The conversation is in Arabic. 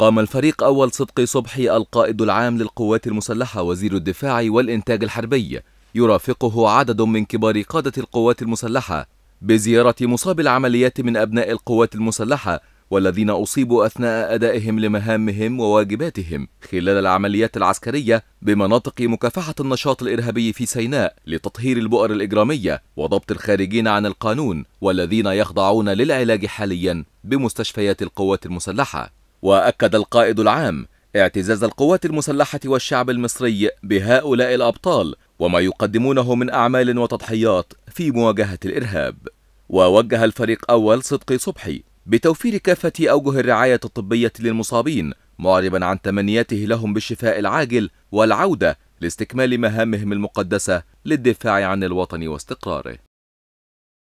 قام الفريق أول صدقي صبحي القائد العام للقوات المسلحة وزير الدفاع والإنتاج الحربي يرافقه عدد من كبار قادة القوات المسلحة بزيارة مصاب العمليات من أبناء القوات المسلحة والذين أصيبوا أثناء أدائهم لمهامهم وواجباتهم خلال العمليات العسكرية بمناطق مكافحة النشاط الإرهابي في سيناء لتطهير البؤر الإجرامية وضبط الخارجين عن القانون والذين يخضعون للعلاج حاليا بمستشفيات القوات المسلحة وأكد القائد العام اعتزاز القوات المسلحة والشعب المصري بهؤلاء الأبطال وما يقدمونه من أعمال وتضحيات في مواجهة الإرهاب ووجه الفريق أول صدقي صبحي بتوفير كافة أوجه الرعاية الطبية للمصابين معربا عن تمنياته لهم بالشفاء العاجل والعودة لاستكمال مهامهم المقدسة للدفاع عن الوطن واستقراره